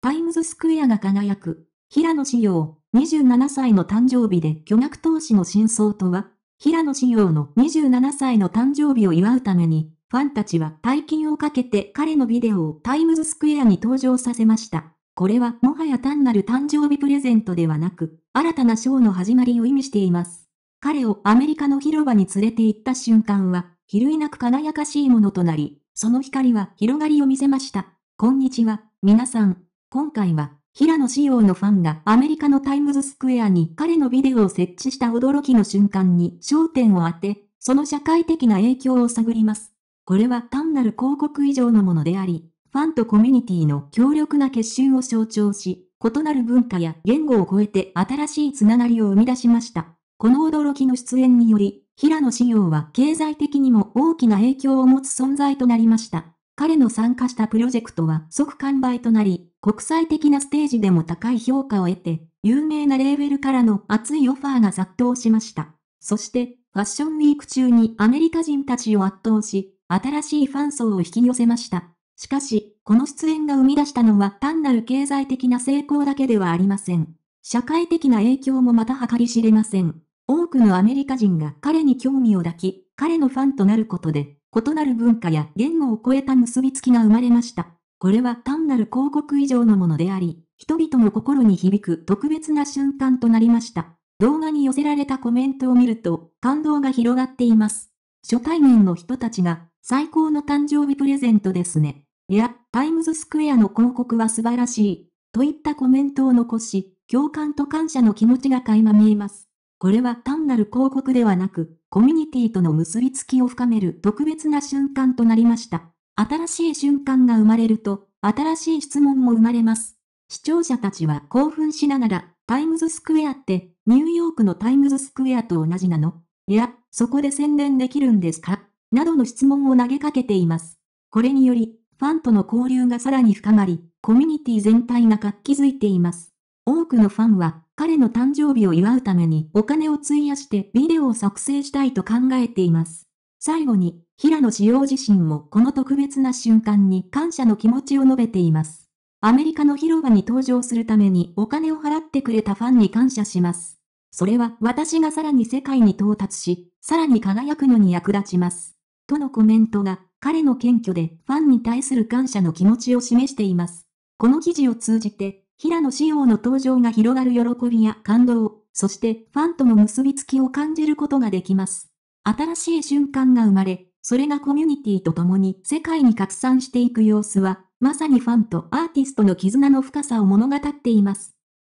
タイムズスクエアが輝く、平野紫耀、27歳の誕生日で巨額投資の真相とは、平野紫耀の27歳の誕生日を祝うために、ファンたちは大金をかけて彼のビデオをタイムズスクエアに登場させました。これはもはや単なる誕生日プレゼントではなく、新たなショーの始まりを意味しています。彼をアメリカの広場に連れて行った瞬間は、比類なく輝かしいものとなり、その光は広がりを見せました。こんにちは、皆さん。今回は、平野紫耀のファンがアメリカのタイムズスクエアに彼のビデオを設置した驚きの瞬間に焦点を当て、その社会的な影響を探ります。これは単なる広告以上のものであり、ファンとコミュニティの強力な結集を象徴し、異なる文化や言語を超えて新しいつながりを生み出しました。この驚きの出演により、平野紫耀は経済的にも大きな影響を持つ存在となりました。彼の参加したプロジェクトは即完売となり、国際的なステージでも高い評価を得て、有名なレーベルからの熱いオファーが殺到しました。そして、ファッションウィーク中にアメリカ人たちを圧倒し、新しいファン層を引き寄せました。しかし、この出演が生み出したのは単なる経済的な成功だけではありません。社会的な影響もまた計り知れません。多くのアメリカ人が彼に興味を抱き、彼のファンとなることで、異なる文化や言語を超えた結びつきが生まれました。これは単なる広告以上のものであり、人々の心に響く特別な瞬間となりました。動画に寄せられたコメントを見ると、感動が広がっています。初対面の人たちが、最高の誕生日プレゼントですね。いや、タイムズスクエアの広告は素晴らしい。といったコメントを残し、共感と感謝の気持ちが垣間見えます。これは単なる広告ではなく、コミュニティとの結びつきを深める特別な瞬間となりました。新しい瞬間が生まれると、新しい質問も生まれます。視聴者たちは興奮しながら、タイムズスクエアって、ニューヨークのタイムズスクエアと同じなのいや、そこで宣伝できるんですかなどの質問を投げかけています。これにより、ファンとの交流がさらに深まり、コミュニティ全体が活気づいています。多くのファンは、彼の誕生日を祝うためにお金を費やしてビデオを作成したいと考えています。最後に、平野紫耀自身もこの特別な瞬間に感謝の気持ちを述べています。アメリカの広場に登場するためにお金を払ってくれたファンに感謝します。それは私がさらに世界に到達し、さらに輝くのに役立ちます。とのコメントが、彼の謙虚でファンに対する感謝の気持ちを示しています。この記事を通じて、平野紫耀の登場が広がる喜びや感動、そしてファンとの結びつきを感じることができます。新しい瞬間が生まれ、それがコミュニティと共に世界に拡散していく様子は、まさにファンとアーティストの絆の深さを物語っています。